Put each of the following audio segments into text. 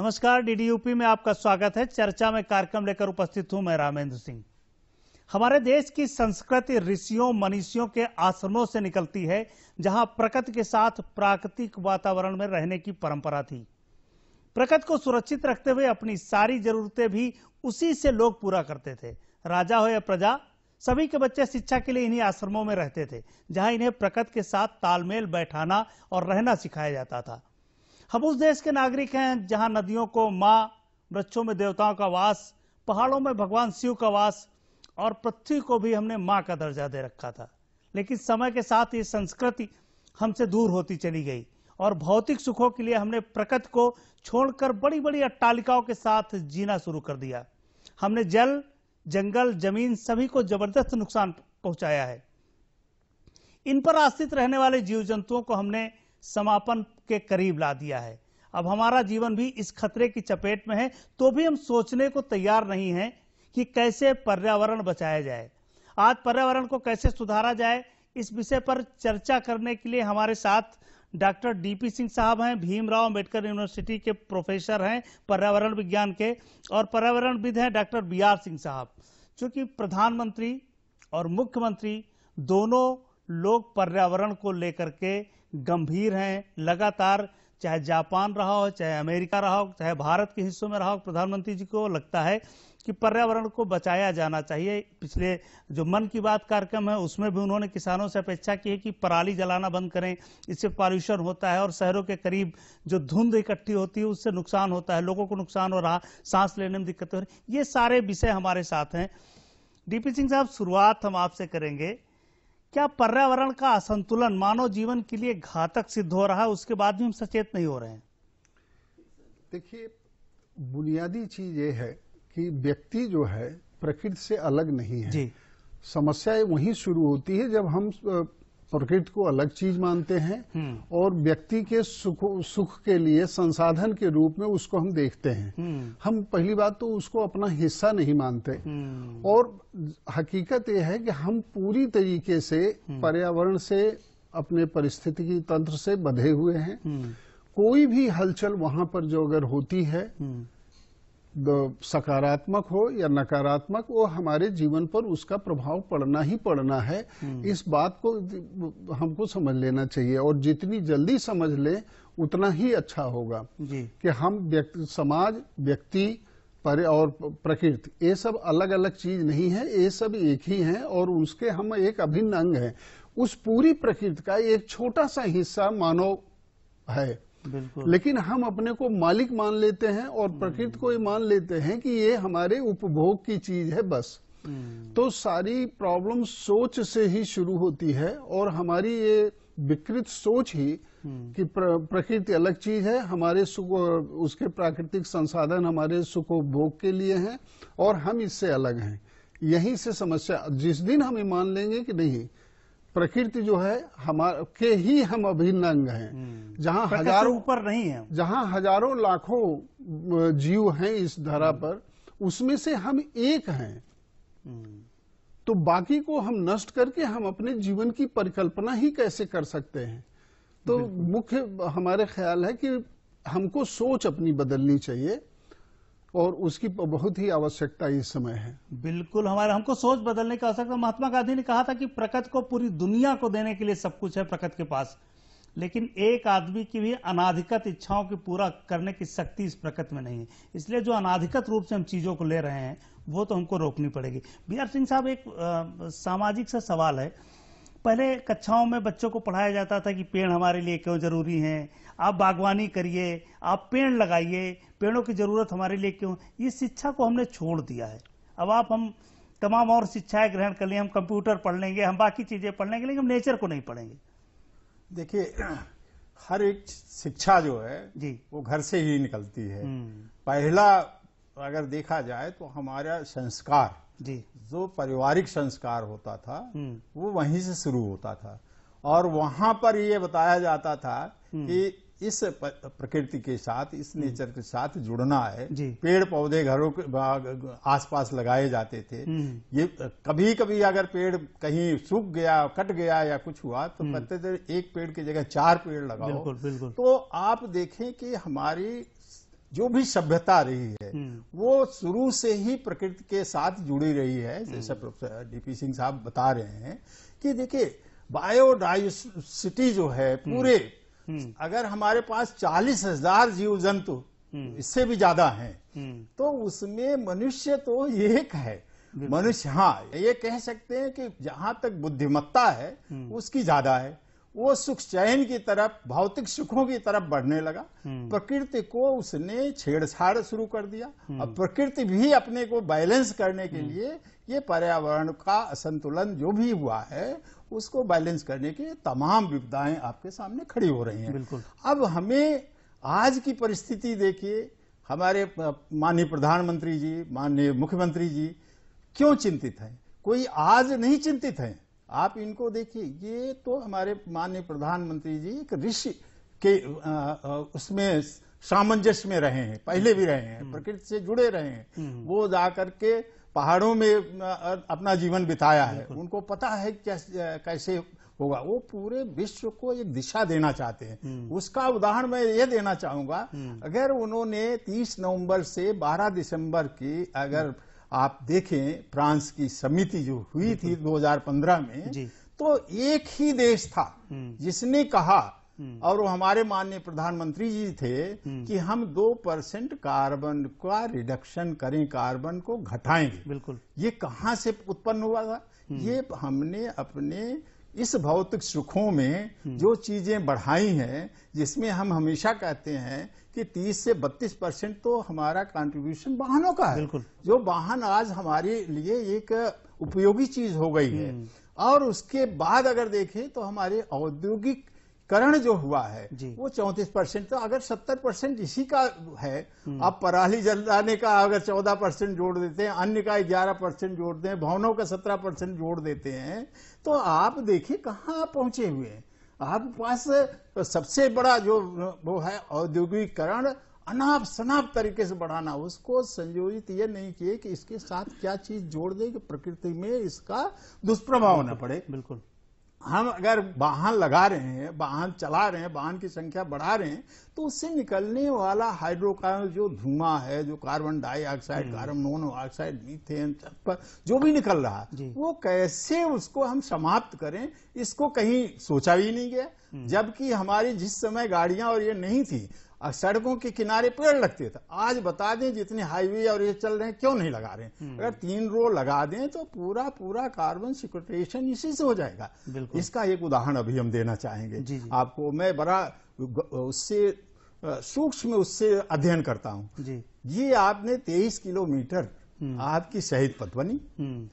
नमस्कार डीडीयूपी में आपका स्वागत है चर्चा में कार्यक्रम लेकर उपस्थित हूं मैं रामेंद्र सिंह हमारे देश की संस्कृति ऋषियों मनीषियों के आश्रमों से निकलती है जहां प्रकृति के साथ प्राकृतिक वातावरण में रहने की परंपरा थी प्रकृति को सुरक्षित रखते हुए अपनी सारी जरूरतें भी उसी से लोग पूरा करते थे राजा हो या प्रजा सभी के बच्चे शिक्षा के लिए इन्हीं आश्रमों में रहते थे जहां इन्हें प्रकृति के साथ तालमेल बैठाना और रहना सिखाया जाता था हम उस देश के नागरिक हैं जहां नदियों को माँ वृक्षों में देवताओं का वास पहाड़ों में भगवान शिव का वास और पृथ्वी को भी हमने माँ का दर्जा दे रखा था लेकिन समय के साथ ये संस्कृति हमसे दूर होती चली गई और भौतिक सुखों के लिए हमने प्रकृति को छोड़कर बड़ी बड़ी अट्टालिकाओं के साथ जीना शुरू कर दिया हमने जल जंगल जमीन सभी को जबरदस्त नुकसान पहुंचाया है इन पर आश्रित रहने वाले जीव जंतुओं को हमने समापन के करीब ला दिया है अब हमारा जीवन भी इस खतरे की चपेट में है तो भी हम सोचने को तैयार नहीं है कि कैसे पर्यावरण बचाया जाए आज पर्यावरण को कैसे सुधारा जाए इस विषय पर चर्चा करने के लिए हमारे साथ डॉक्टर डीपी सिंह साहब हैं भीमराव अंबेडकर यूनिवर्सिटी के प्रोफेसर हैं पर्यावरण विज्ञान के और पर्यावरण विद हैं डॉक्टर बी आर सिंह साहब चूंकि प्रधानमंत्री और मुख्यमंत्री दोनों लोग पर्यावरण को लेकर के गंभीर हैं लगातार चाहे जापान रहा हो चाहे अमेरिका रहा हो चाहे भारत के हिस्सों में रहा हो प्रधानमंत्री जी को लगता है कि पर्यावरण को बचाया जाना चाहिए पिछले जो मन की बात कार्यक्रम है उसमें भी उन्होंने किसानों से अपेक्षा की है कि पराली जलाना बंद करें इससे पॉल्यूशन होता है और शहरों के करीब जो धुंध इकट्ठी होती है उससे नुकसान होता है लोगों को नुकसान हो रहा सांस लेने में दिक्कत हो रही ये सारे विषय हमारे साथ हैं डीपी सिंह साहब शुरुआत हम आपसे करेंगे क्या पर्यावरण का असंतुलन मानव जीवन के लिए घातक सिद्ध हो रहा है उसके बाद भी हम सचेत नहीं हो रहे हैं देखिए बुनियादी चीज ये है कि व्यक्ति जो है प्रकृति से अलग नहीं है समस्याएं वहीं शुरू होती है जब हम प्रकृति को अलग चीज मानते हैं हम्म। और व्यक्ति के सुख सुख के लिए संसाधन के रूप में उसको हम देखते हैं हम्म। हम पहली बात तो उसको अपना हिस्सा नहीं मानते हम्म। और हकीकत यह है कि हम पूरी तरीके से पर्यावरण से अपने परिस्थिति तंत्र से बंधे हुए हैं कोई भी हलचल वहां पर जो अगर होती है सकारात्मक हो या नकारात्मक वो हमारे जीवन पर उसका प्रभाव पड़ना ही पड़ना है हम्म। इस बात को हमको समझ लेना चाहिए और जितनी जल्दी समझ ले उतना ही अच्छा होगा कि हम व्यक्ति समाज व्यक्ति पर और प्रकृति ये सब अलग अलग चीज नहीं है ये सब एक ही हैं और उसके हम एक अभिन्न अंग है उस पूरी प्रकृति का एक छोटा सा हिस्सा मानव है लेकिन हम अपने को मालिक मान लेते हैं और हम्म। प्रकृति को ये मान लेते हैं कि ये हमारे उपभोग की चीज है बस हम्म। तो सारी प्रॉब्लम सोच से ही शुरू होती है और हमारी ये विकृत सोच ही हम्म। कि प्र, प्रकृति अलग चीज है हमारे सुख उसके प्राकृतिक संसाधन हमारे सुखोपभोग के लिए हैं और हम इससे अलग हैं यहीं से समस्या जिस दिन हम ये मान लेंगे कि नहीं प्रकृति जो है हमारे के ही हम अभिन्न अंग हैं हम्म। जहाँ हजारों ऊपर नहीं है जहाँ हजारों लाखों जीव हैं इस धरा हम्म। पर उसमें से हम एक हैं हम्म। तो बाकी को हम नष्ट करके हम अपने जीवन की परिकल्पना ही कैसे कर सकते हैं तो मुख्य हमारे ख्याल है कि हमको सोच अपनी बदलनी चाहिए और उसकी बहुत ही आवश्यकता इस समय है बिल्कुल हमारे हमको सोच बदलने की आवश्यकता महात्मा गांधी ने कहा था कि प्रकृति को पूरी दुनिया को देने के लिए सब कुछ है प्रकृति के पास लेकिन एक आदमी की भी अनाधिकृत इच्छाओं की पूरा करने की शक्ति इस प्रकृति में नहीं है इसलिए जो अनाधिकृत रूप से हम चीजों को ले रहे हैं वो तो हमको रोकनी पड़ेगी बी आर सिंह साहब एक आ, सामाजिक सा सवाल है पहले कक्षाओं में बच्चों को पढ़ाया जाता था कि पेड़ हमारे लिए क्यों जरूरी हैं आप बागवानी करिए आप पेड़ लगाइए पेड़ों की जरूरत हमारे लिए क्यों ये शिक्षा को हमने छोड़ दिया है अब आप हम तमाम और शिक्षाएं ग्रहण कर लें हम कंप्यूटर पढ़ लेंगे हम बाकी चीज़ें पढ़ लेंगे लेकिन हम नेचर को नहीं पढ़ेंगे देखिए हर एक शिक्षा जो है जी वो घर से ही निकलती है हम्म। पहला अगर देखा जाए तो हमारा संस्कार जी जो पारिवारिक संस्कार होता था हम्म। वो वहीं से शुरू होता था और वहां पर ये बताया जाता था हम्म। कि इस प्रकृति के साथ इस हम्म। नेचर के साथ जुड़ना है पेड़ पौधे घरों के आसपास लगाए जाते थे ये कभी कभी अगर पेड़ कहीं सूख गया कट गया या कुछ हुआ तो कहते थे एक पेड़ की जगह चार पेड़ लगाओ बिल्कुल, बिल्कुल। तो आप देखें कि हमारी जो भी सभ्यता रही है हम्म। वो शुरू से ही प्रकृति के साथ जुड़ी रही है जैसे हम्म। प्रोफेसर डीपी सिंह साहब बता रहे हैं कि देखिए बायोडाइवर्सिटी जो है हम्म। पूरे अगर हमारे पास चालीस हजार जीव जंतु इससे भी ज्यादा हैं तो उसमें मनुष्य तो एक है मनुष्य हाँ ये कह सकते हैं कि जहां तक बुद्धिमत्ता है उसकी ज्यादा है वो सुख चयन की तरफ भौतिक सुखों की तरफ बढ़ने लगा हम्म। प्रकृति को उसने छेड़छाड़ शुरू कर दिया और हम्म। प्रकृति भी अपने को बैलेंस करने के हम्म। लिए ये पर्यावरण का असंतुलन जो भी हुआ है उसको बैलेंस करने के तमाम विपदाएं आपके सामने खड़ी हो रही हैं बिल्कुल अब हमें आज की परिस्थिति देखिए हमारे माननीय प्रधानमंत्री जी माननीय मुख्यमंत्री जी क्यों चिंतित हैं कोई आज नहीं चिंतित हैं आप इनको देखिए ये तो हमारे माननीय प्रधानमंत्री जी एक ऋषि के उसमें सामंजस्य में रहे हैं पहले भी रहे हैं हम्म। प्रकृति से जुड़े रहे हैं हम्म। वो जा करके पहाड़ों में अपना जीवन बिताया है उनको पता है कैसे होगा वो पूरे विश्व को एक दिशा देना चाहते हैं हम्म। उसका उदाहरण मैं ये देना चाहूंगा अगर उन्होंने 30 नवंबर से 12 दिसंबर की अगर आप देखें फ्रांस की समिति जो हुई थी 2015 में तो एक ही देश था हम्म। जिसने कहा हम्म। और वो हमारे माननीय प्रधानमंत्री जी थे हम्म। कि हम दो परसेंट कार्बन का रिडक्शन करें कार्बन को घटाएंगे बिल्कुल ये कहाँ से उत्पन्न हुआ था ये हमने अपने इस भौतिक सुखों में हम्म। जो चीजें बढ़ाई हैं जिसमें हम हमेशा कहते हैं कि 30 से 32 परसेंट तो हमारा कंट्रीब्यूशन वाहनों का है बिल्कुल जो वाहन आज हमारे लिए एक उपयोगी चीज हो गई है हम्म। और उसके बाद अगर देखें तो हमारे औद्योगिक करण जो हुआ है वो चौंतीस परसेंट तो अगर सत्तर परसेंट इसी का है हम्म। आप पराली जलाने का अगर चौदह परसेंट जोड़ देते हैं अन्य का ग्यारह परसेंट जोड़ते हैं भवनों का सत्रह परसेंट जोड़ देते हैं तो आप देखिए कहाँ पहुंचे हुए हैं आपके पास तो सबसे बड़ा जो वो है औद्योगिकरण अनाप शनाप तरीके से बढ़ाना उसको संयोजित ये नहीं किए कि इसके साथ क्या चीज जोड़ दे कि प्रकृति में इसका दुष्प्रभाव होना पड़े बिल्कुल हम अगर वाहन लगा रहे हैं वाहन चला रहे हैं वाहन की संख्या बढ़ा रहे हैं तो उससे निकलने वाला हाइड्रोकार्बन जो धुआं है जो carbon dioxide carbon monoxide methane पर जो भी निकल रहा वो कैसे उसको हम समाप्त करें इसको कहीं सोचा भी नहीं गया हम्म। जबकि हमारी जिस समय गाड़ियां और ये नहीं थी सड़कों के किनारे पेड़ लगते थे आज बता दें जितने हाईवे और ये चल रहे हैं क्यों नहीं लगा रहे हैं हम्म। अगर तीन रो लगा दें तो पूरा पूरा कार्बन सिक्रेशन इसी से हो जाएगा इसका एक उदाहरण अभी हम देना चाहेंगे जी जी। आपको मैं बड़ा उससे सूक्ष्म उससे अध्ययन करता हूँ ये आपने तेईस किलोमीटर हम्म। आपकी शहीद पथ बनी हम्म।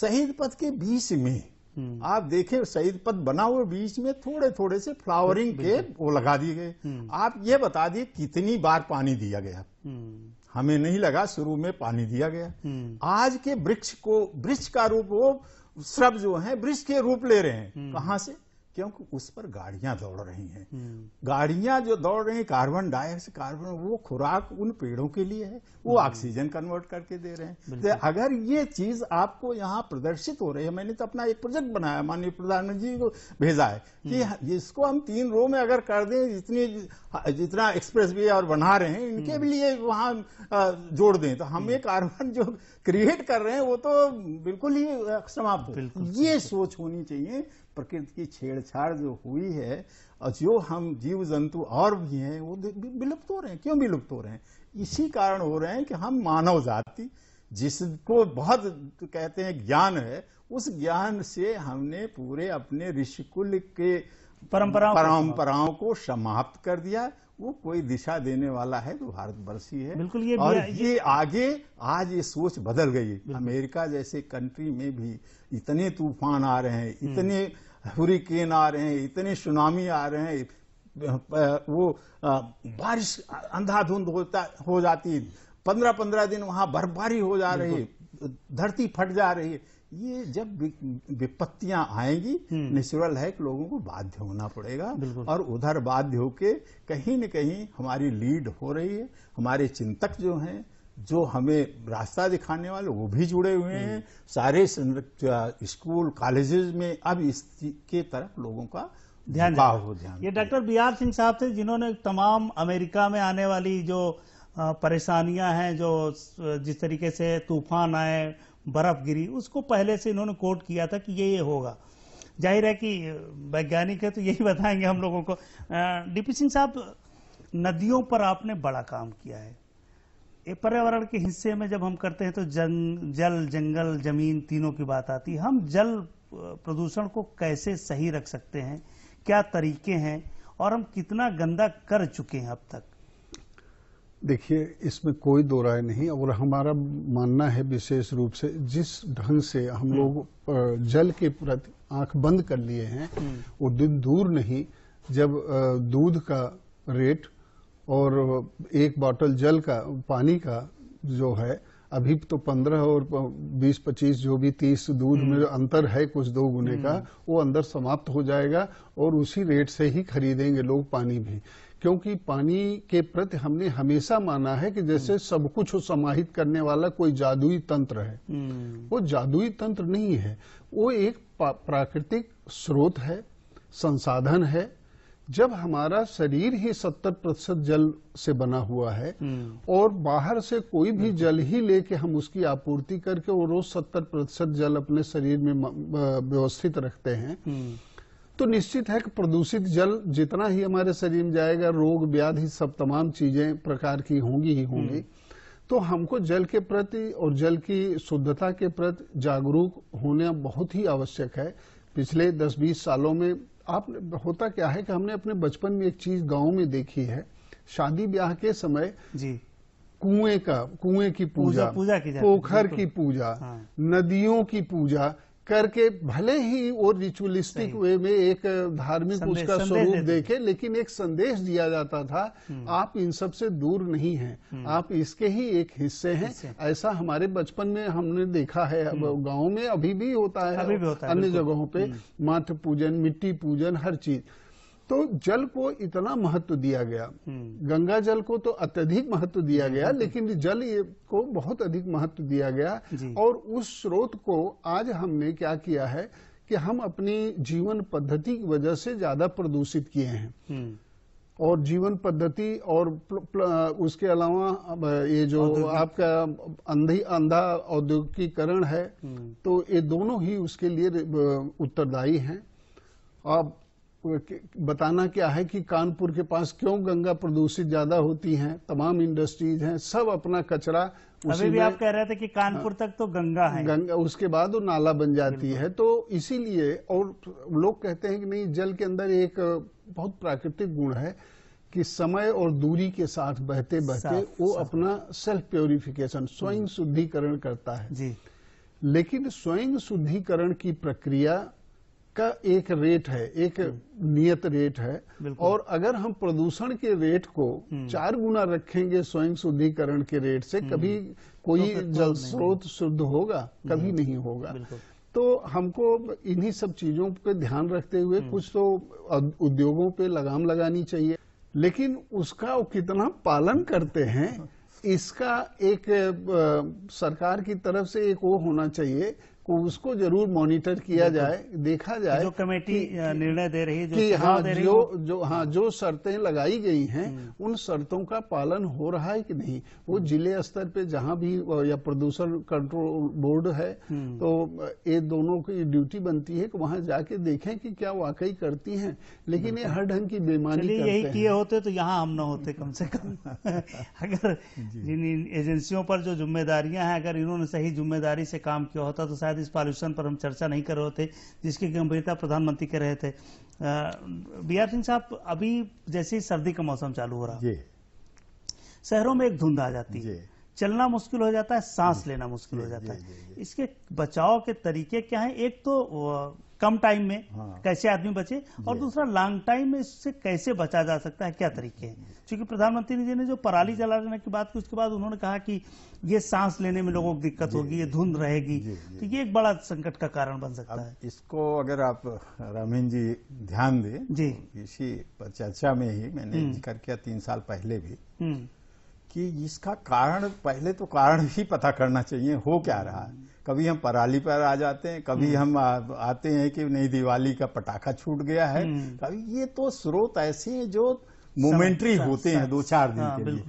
शहीद पथ के बीच में हम्म। आप देखें शहीद पद बना हुआ बीच में थोड़े थोड़े से फ्लावरिंग के वो लगा दिए गए हम्म। आप ये बता दिए कितनी बार पानी दिया गया हम्म। हमें नहीं लगा शुरू में पानी दिया गया आज के वृक्ष को वृक्ष का रूप वो श्रब जो है वृक्ष के रूप ले रहे हैं कहाँ से क्योंकि उस पर गाड़ियां दौड़ रही हैं हम्म। गाड़ियां जो दौड़ रही हैं कार्बन डाइऑक्साइड कार्बन वो खुराक उन पेड़ों के लिए है वो हम्म। ऑक्सीजन कन्वर्ट करके दे रहे हैं तो अगर ये चीज आपको यहाँ प्रदर्शित हो रही है मैंने तो अपना एक प्रोजेक्ट बनाया माननीय प्रधानमंत्री जी को भेजा है कि हम्म। इसको हम तीन रो में अगर कर दें जितनी जितना एक्सप्रेस वे और बना रहे हैं इनके भी लिए वहां जोड़ दें तो हमें कार्बन जो क्रिएट कर रहे हैं वो तो बिल्कुल ही समाप्त ये सोच होनी चाहिए प्रकृति की छेड़छाड़ जो हुई है और जो हम जीव जंतु और भी हैं वो विलुप्त हो रहे हैं क्यों विलुप्त हो रहे हैं इसी कारण हो रहे हैं कि हम मानव जाति जिसको बहुत कहते हैं ज्ञान है उस ज्ञान से हमने पूरे अपने ऋषिकुल के परंपराओं परंपराओं को समाप्त कर दिया वो कोई दिशा देने वाला है तो भारतवर्ष ही है बिल्कुल ये और ये आगे आज ये सोच बदल गई अमेरिका जैसे कंट्री में भी इतने तूफान आ रहे हैं हम्म। इतने हुरिकेन आ रहे हैं इतने सुनामी आ रहे हैं वो बारिश अंधाधुंध होता हो जाती पंद्रह पंद्रह दिन वहां बर्फबारी हो जा रही है धरती फट जा रही है ये जब विपत्तियां आएंगी हम्म। नेचुरल है कि लोगों को बाध्य होना पड़ेगा और उधर बाध्य होके कहीं न कहीं हमारी लीड हो रही है हमारे चिंतक जो हैं जो हमें रास्ता दिखाने वाले वो भी जुड़े हुए हम्म। हैं सारे स्कूल कॉलेजेस में अब इसके तरफ लोगों का ध्यान हो ध्यान ये डॉक्टर बी आर सिंह साहब थे जिन्होंने तमाम अमेरिका में आने वाली जो परेशानियां हैं जो जिस तरीके से तूफान आए बर्फ गिरी उसको पहले से इन्होंने कोट किया था कि ये ये होगा जाहिर है कि वैज्ञानिक है तो यही बताएंगे हम लोगों को डीपी सिंह साहब नदियों पर आपने बड़ा काम किया है पर्यावरण के हिस्से में जब हम करते हैं तो जंग, जल जंगल जमीन तीनों की बात आती है हम जल प्रदूषण को कैसे सही रख सकते हैं क्या तरीके हैं और हम कितना गंदा कर चुके हैं अब तक देखिए इसमें कोई दो राय नहीं और हमारा मानना है विशेष रूप से जिस ढंग से हम हम्म। लोग जल के प्रति आंख बंद कर लिए हैं हम्म। वो दिन दूर नहीं जब दूध का रेट और एक बोतल जल का पानी का जो है अभी तो पंद्रह और बीस पच्चीस जो भी तीस दूध में हम्म। अंतर है कुछ दो गुने का हम्म। वो अंदर समाप्त हो जाएगा और उसी रेट से ही खरीदेंगे लोग पानी भी क्योंकि पानी के प्रति हमने हमेशा माना है कि जैसे हम्म। सब कुछ समाहित करने वाला कोई जादुई तंत्र है वो जादुई तंत्र नहीं है वो एक प्राकृतिक स्रोत है संसाधन है जब हमारा शरीर ही 70 प्रतिशत जल से बना हुआ है हम्म। और बाहर से कोई भी जल ही लेके हम उसकी आपूर्ति करके वो रोज 70 प्रतिशत जल अपने शरीर में व्यवस्थित रखते हैं हम्म। तो निश्चित है कि प्रदूषित जल जितना ही हमारे शरीर में जाएगा रोग व्याधि सब तमाम चीजें प्रकार की होंगी ही होंगी हम्म। तो हमको जल के प्रति और जल की शुद्धता के प्रति जागरूक होना बहुत ही आवश्यक है पिछले 10-20 सालों में आप होता क्या है कि हमने अपने बचपन में एक चीज गाँव में देखी है शादी ब्याह के समय जी कुएं का कुएं की पूजा पूजा, की पोखर की पूजा हाँ। नदियों की पूजा करके भले ही वो रिचुअलिस्टिक वे में एक धार्मिक उसका स्वरूप देखे लेकिन एक संदेश दिया जाता था हम्म। आप इन सब से दूर नहीं हैं हम्म। आप इसके ही एक हिस्से हैं ऐसा हमारे बचपन में हमने देखा है हम्म। गाँव में अभी भी होता है, है अन्य जगहों पे मात्र पूजन मिट्टी पूजन हर चीज तो जल को इतना महत्व दिया गया हम्म। गंगा जल को तो अत्यधिक महत्व दिया गया लेकिन जल को बहुत अधिक महत्व दिया गया और उस स्रोत को आज हमने क्या किया है कि हम अपनी जीवन पद्धति की वजह से ज्यादा प्रदूषित किए हैं हम्म। और जीवन पद्धति और उसके अलावा ये जो आपका अंधी अंधा औद्योगिकीकरण है हम्म। तो ये दोनों ही उसके लिए उत्तरदायी हैं अब बताना क्या है कि कानपुर के पास क्यों गंगा प्रदूषित ज्यादा होती है तमाम इंडस्ट्रीज हैं सब अपना कचरा अभी भी आप कह रहे थे कि कानपुर तक तो गंगा है गंगा उसके बाद वो नाला बन जाती है तो इसीलिए और लोग कहते हैं कि नहीं जल के अंदर एक बहुत प्राकृतिक गुण है कि समय और दूरी के साथ बहते बहते वो अपना सेल्फ प्योरिफिकेशन स्वयं हम्म। शुद्धिकरण करता है जी लेकिन स्वयं शुद्धिकरण की प्रक्रिया का एक रेट है एक हम्म। नियत रेट है और अगर हम प्रदूषण के रेट को हम्म। चार गुना रखेंगे स्वयं शुद्धिकरण के रेट से हम्म। कभी कोई तो जल स्रोत शुद्ध होगा कभी नहीं होगा तो हमको इन्हीं सब चीजों पे ध्यान रखते हुए कुछ तो उद्योगों पे लगाम लगानी चाहिए लेकिन उसका वो कितना पालन करते हैं हाँ। इसका एक सरकार की तरफ से एक वो होना चाहिए उसको जरूर मॉनिटर किया जाए देखा जाए जो कमेटी निर्णय दे रही है जो कि हाँ दे रही जो जो हाँ जो शर्तें लगाई गई हैं हम्म। उन शर्तों का पालन हो रहा है कि नहीं वो हम्म। जिले स्तर पे जहाँ भी या प्रदूषण कंट्रोल बोर्ड है हम्म। तो ये दोनों की ड्यूटी बनती है कि वहाँ जाके देखें कि क्या वाकई करती है लेकिन ये हर ढंग की बेमानी यही किए होते तो यहाँ हम न होते कम से कम अगर इन एजेंसियों पर जो जिम्मेदारियां हैं अगर इन्होंने सही जिम्मेदारी से काम किया होता तो शायद इस पॉल्यूशन पर हम चर्चा नहीं कर रहे थे जिसकी गंभीरता प्रधानमंत्री कह रहे थे बी आर सिंह साहब अभी जैसे ही सर्दी का मौसम चालू हो रहा शहरों में एक धुंध आ जाती है चलना मुश्किल हो जाता है सांस लेना मुश्किल हो जाता है इसके बचाव के तरीके क्या हैं एक तो कम टाइम में हाँ। कैसे आदमी बचे और दूसरा लॉन्ग टाइम में इससे कैसे बचा जा सकता है क्या तरीके हैं क्योंकि प्रधानमंत्री जी ने जो पराली जलाने की बात की उसके बाद उन्होंने कहा कि ये सांस लेने में लोगों को दिक्कत होगी ये धुंध रहेगी तो ये एक बड़ा संकट का कारण बन सकता है इसको अगर आप रामीन जी ध्यान दें जी इसी चर्चा में ही मैंने हम्म। जिक्र किया तीन साल पहले भी हम्म। कि इसका कारण पहले तो कारण ही पता करना चाहिए हो क्या रहा है कभी हम पराली पर आ जाते हैं कभी हम्म। हम आ, आते हैं कि नहीं दिवाली का पटाखा छूट गया है कभी हम्म। तो ये तो स्रोत ऐसे हैं जो मोमेंट्री होते हैं दो चार दिन हाँ, के लिए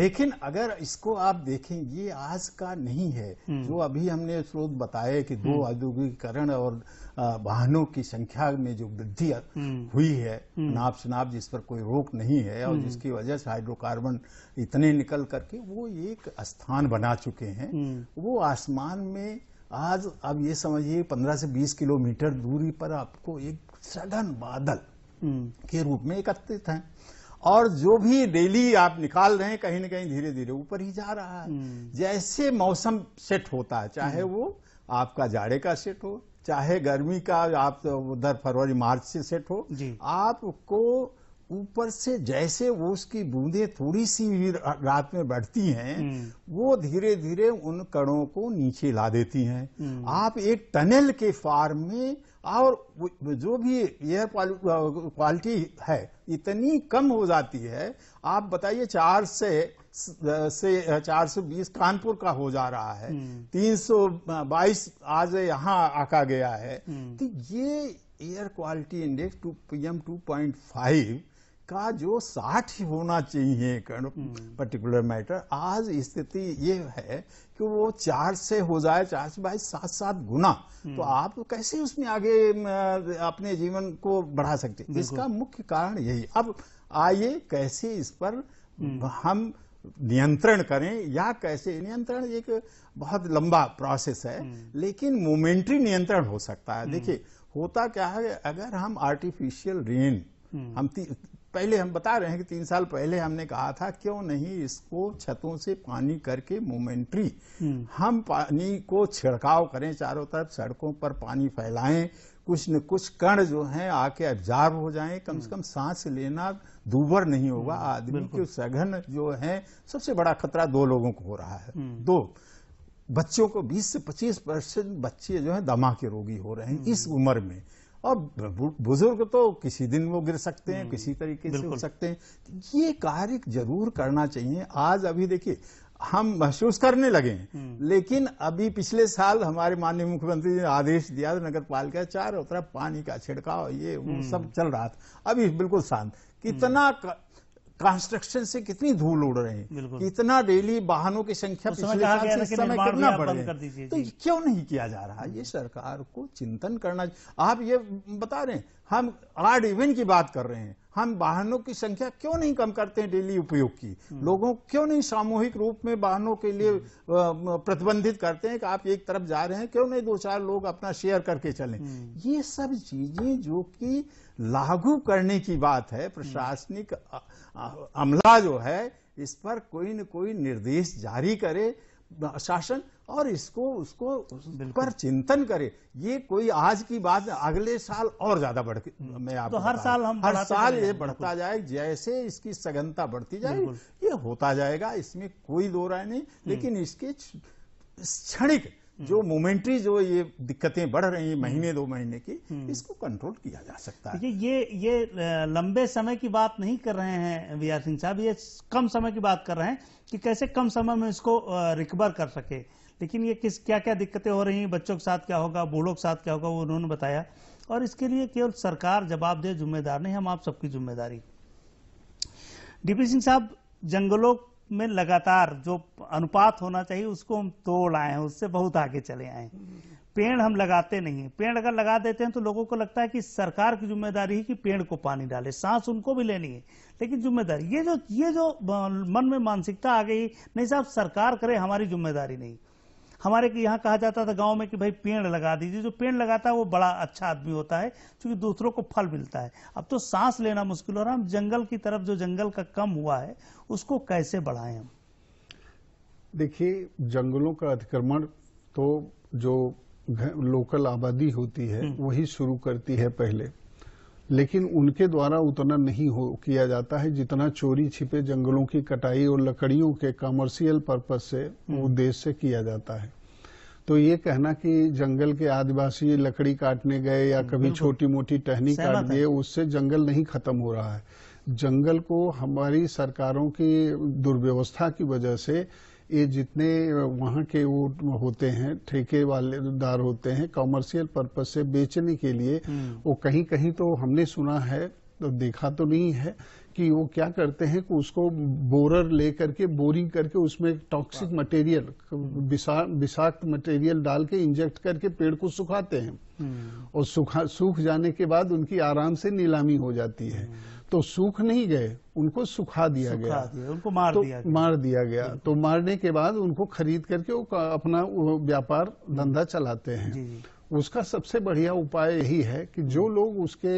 लेकिन अगर इसको आप देखें ये आज का नहीं है हम्म। जो अभी हमने स्रोत बताए कि दो औद्योगिकरण और वाहनों की संख्या में जो वृद्धि हम्म। हुई है हम्म। नाप सुनाप जिस पर कोई रोक नहीं है और हम्म। जिसकी वजह से हाइड्रोकार्बन इतने निकल करके वो एक स्थान बना चुके हैं वो आसमान में आज आप ये समझिए 15 से 20 किलोमीटर दूरी पर आपको एक सघन बादल के रूप में एकत्रित है और जो भी डेली आप निकाल रहे हैं कहीं ना कहीं धीरे धीरे ऊपर ही जा रहा है जैसे मौसम सेट होता है चाहे वो आपका जाड़े का सेट हो चाहे गर्मी का आप उधर फरवरी मार्च से सेट हो आपको ऊपर से जैसे वो उसकी बूंदे थोड़ी सी भी रात में बढ़ती हैं हम्म। वो धीरे धीरे उन कणों को नीचे ला देती हैं हम्म। आप एक टनल के फार्म में और जो भी एयर क्वालिटी है इतनी कम हो जाती है आप बताइए चार से से चार सौ बीस कानपुर का हो जा रहा है हम्म। तीन सौ बाईस आज यहाँ आका गया है तो ये air quality index two P M two point five का जो साठ होना चाहिए पर्टिकुलर हम्म। मैटर आज स्थिति ये है कि वो चार से हो जाए चार से बाईस सात सात गुना तो हम्म। आप कैसे उसमें आगे अपने जीवन को बढ़ा सकते इसका मुख्य कारण यही अब आइए कैसे इस पर हम्म। हम नियंत्रण करें या कैसे नियंत्रण एक बहुत लंबा प्रोसेस है लेकिन मोमेंट्री नियंत्रण हो सकता है देखिए होता क्या है अगर हम आर्टिफिशियल रेन हम पहले हम बता रहे हैं कि तीन साल पहले हमने कहा था क्यों नहीं इसको छतों से पानी करके मोमेंट्री हम्म। हम पानी को छिड़काव करें चारों तरफ सड़कों पर पानी फैलाएं कुछ न कुछ कण जो हैं आके ऑब्जर्व हो जाएं कम से हम्म। कम सांस लेना दूभर नहीं होगा हम्म, आदमी के सघन जो है सबसे बड़ा खतरा दो लोगों को हो रहा है दो बच्चों को 20 से 25 परसेंट बच्चे जो है दमा के रोगी हो रहे हैं इस उम्र में और बुजुर्ग तो किसी दिन वो गिर सकते हैं हम्म, किसी तरीके से हो सकते हैं ये कार्य जरूर करना चाहिए आज अभी देखिए हम महसूस करने लगे हैं हम्म। लेकिन अभी पिछले साल हमारे माननीय मुख्यमंत्री ने आदेश दिया था नगर पालिका चारों तरफ पानी का छिड़काव ये वो हम्म। सब चल रहा था अभी बिल्कुल शांत कितना कंस्ट्रक्शन से कितनी धूल उड़ रहे हैं इतना डेली वाहनों की संख्या तो पिछले साल से इस समय कितना बढ़ गया तो क्यों नहीं किया जा रहा ये सरकार को चिंतन करना आप ये बता रहे हैं हम आर्ड इवेंट की बात कर रहे हैं हम वाहनों की संख्या क्यों नहीं कम करते हैं डेली उपयोग की हम्म। लोगों क्यों नहीं सामूहिक रूप में वाहनों के लिए हम्म। प्रतिबंधित करते हैं कि आप एक तरफ जा रहे हैं क्यों नहीं दो चार लोग अपना शेयर करके चलें हम्म। ये सब चीजें जो कि लागू करने की बात है प्रशासनिक अमला जो है इस पर कोई न कोई निर्देश जारी करे शासन और इसको उसको पर चिंतन करे ये कोई आज की बात अगले साल और ज्यादा बढ़ हम्म। मैं आपको तो हर साल हम हर साल ये बढ़ता जाए जैसे इसकी सघनता बढ़ती जाए ये होता जाएगा इसमें कोई दो राय नहीं हम्म। लेकिन इसके क्षणिक जो मोमेंट्री जो ये दिक्कतें बढ़ रही हैं महीने दो महीने की हम्म। इसको कंट्रोल किया जा सकता है ये ये लंबे समय की बात नहीं कर रहे हैं वी आर सिंह साहब ये कम समय की बात कर रहे हैं कि कैसे कम समय में इसको रिकवर कर सके लेकिन ये किस क्या क्या दिक्कतें हो रही हैं बच्चों के साथ क्या होगा बूढ़ों के साथ क्या होगा वो उन्होंने बताया और इसके लिए केवल सरकार जवाबदेह जिम्मेदार नहीं हम आप सबकी जिम्मेदारी डीपी सिंह साहब जंगलों में लगातार जो अनुपात होना चाहिए उसको हम तोड़ आए हैं उससे बहुत आगे चले आए हैं पेड़ हम लगाते नहीं है पेड़ अगर लगा देते हैं तो लोगों को लगता है कि सरकार की जिम्मेदारी है कि पेड़ को पानी डाले सांस उनको भी लेनी है लेकिन जिम्मेदारी ये जो ये जो मन में मानसिकता आ गई नहीं साहब सरकार करे हमारी जिम्मेदारी नहीं हमारे यहाँ कहा जाता था गांव में कि भाई पेड़ लगा दीजिए जो पेड़ लगाता है वो बड़ा अच्छा आदमी होता है क्योंकि दूसरों को फल मिलता है अब तो सांस लेना मुश्किल हो रहा है हम जंगल की तरफ जो जंगल का कम हुआ है उसको कैसे बढ़ाएं हम देखिए जंगलों का अतिक्रमण तो जो लोकल आबादी होती है हम्म। वही शुरू करती है पहले लेकिन उनके द्वारा उतना नहीं हो किया जाता है जितना चोरी छिपे जंगलों की कटाई और लकड़ियों के कमर्शियल पर्पज से हम्म। उद्देश्य से किया जाता है तो ये कहना कि जंगल के आदिवासी लकड़ी काटने गए या हम्म, कभी छोटी मोटी टहनी काट दिए उससे जंगल नहीं खत्म हो रहा है जंगल को हमारी सरकारों की दुर्व्यवस्था की वजह से ये जितने वहाँ के वो होते हैं ठेके वालेदार होते हैं कॉमर्शियल पर्पज से बेचने के लिए हम्म। वो कहीं कहीं तो हमने सुना है तो देखा तो नहीं है कि वो क्या करते हैं कि उसको बोरर ले करके बोरिंग करके उसमें टॉक्सिक मटेरियल विषाक्त मटेरियल डाल के इंजेक्ट करके पेड़ को सुखाते हैं हम्म। और सुखा सूख जाने के बाद उनकी आराम से नीलामी हो जाती है हम्म। तो सूख नहीं गए उनको सुखा दिया सुखा गया दिया, उनको मार तो दिया गया। मार दिया गया तो मारने के बाद उनको खरीद करके वो अपना व्यापार धंधा चलाते हैं जी, जी। उसका सबसे बढ़िया उपाय यही है कि जो हम्म। लोग उसके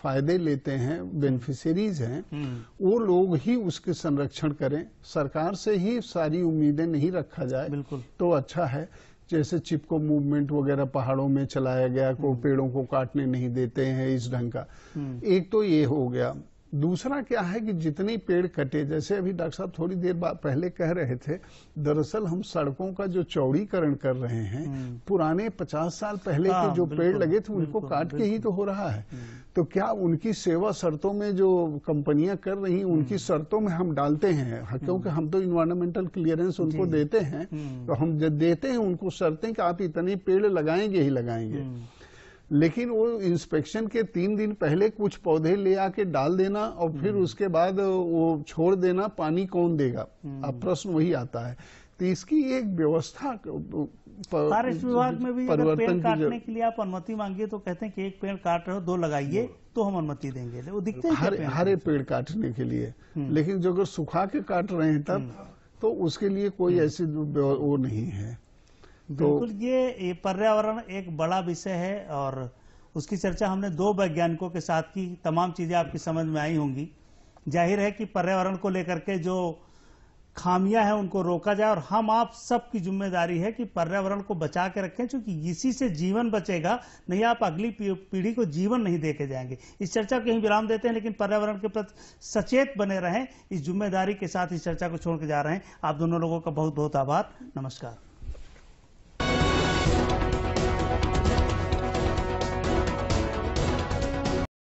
फायदे लेते हैं बेनिफिशरीज हैं हम्म। वो लोग ही उसके संरक्षण करें सरकार से ही सारी उम्मीदें नहीं रखा जाए बिल्कुल तो अच्छा है जैसे चिपको मूवमेंट वगैरह पहाड़ों में चलाया गया को हम्म। पेड़ों को काटने नहीं देते हैं इस ढंग का हम्म। एक तो ये हो गया दूसरा क्या है कि जितने पेड़ कटे जैसे अभी डॉक्टर साहब थोड़ी देर बाद पहले कह रहे थे दरअसल हम सड़कों का जो चौड़ीकरण कर रहे हैं हम्म। पुराने 50 साल पहले के हाँ, जो पेड़ लगे थे उनको काट के ही तो हो रहा है हम्म। तो क्या उनकी सेवा शर्तों में जो कंपनियां कर रही उनकी हम्म। शर्तों में हम डालते हैं हाँ, क्योंकि हम तो इन्वायरमेंटल क्लियरेंस उनको देते हैं तो हम देते हैं उनको शर्तें कि आप इतने पेड़ लगाएंगे ही लगाएंगे लेकिन वो इंस्पेक्शन के तीन दिन पहले कुछ पौधे ले आके डाल देना और फिर हम्म। उसके बाद वो छोड़ देना पानी कौन देगा हम्म। अब प्रश्न वही आता है तो इसकी एक व्यवस्था फॉरेस्ट विभाग में भी अगर पेड़ काटने के लिए आप अनुमति मांगिए तो कहते हैं कि एक पेड़ काट रहे हो दो लगाइए हाँ। तो हम अनुमति देंगे वो दिखते हैं हरे हरे पेड़ काटने के लिए हम्म। लेकिन जो अगर सुखा के काट रहे हैं तब तो उसके लिए कोई ऐसी वो नहीं है तो बिल्कुल ये पर्यावरण एक बड़ा विषय है और उसकी चर्चा हमने दो वैज्ञानिकों के साथ की तमाम चीजें आपकी समझ में आई होंगी जाहिर है कि पर्यावरण को लेकर के जो खामियां हैं उनको रोका जाए और हम आप सबकी जिम्मेदारी है कि पर्यावरण को बचा के रखें क्योंकि इसी से जीवन बचेगा नहीं आप अगली पीढ़ी को जीवन नहीं देके जाएंगे इस चर्चा को यही विराम देते हैं लेकिन पर्यावरण के प्रति सचेत बने रहें इस जिम्मेदारी के साथ इस चर्चा को छोड़ के जा रहे हैं आप दोनों लोगों का बहुत बहुत आभार नमस्कार